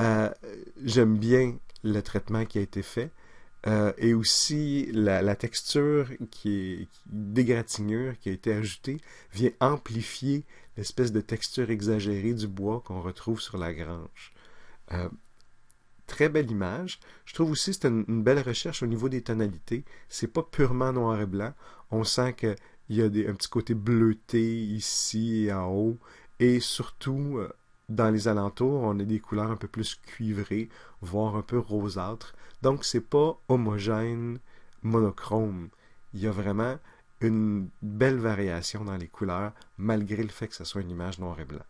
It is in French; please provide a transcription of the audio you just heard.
Euh, j'aime bien le traitement qui a été fait. Euh, et aussi la, texture qui est dégratignure qui a été ajoutée vient amplifier l'espèce de texture exagérée du bois qu'on retrouve sur la grange. Euh, très belle image. Je trouve aussi que c'est une, belle recherche au niveau des tonalités. C'est pas purement noir et blanc. On sent qu'il y a des, un petit côté bleuté ici et en haut. Et surtout, dans les alentours, on a des couleurs un peu plus cuivrées, voire un peu rosâtres. Donc, c'est pas homogène, monochrome. Il y a vraiment une belle variation dans les couleurs, malgré le fait que ce soit une image noir et blanc.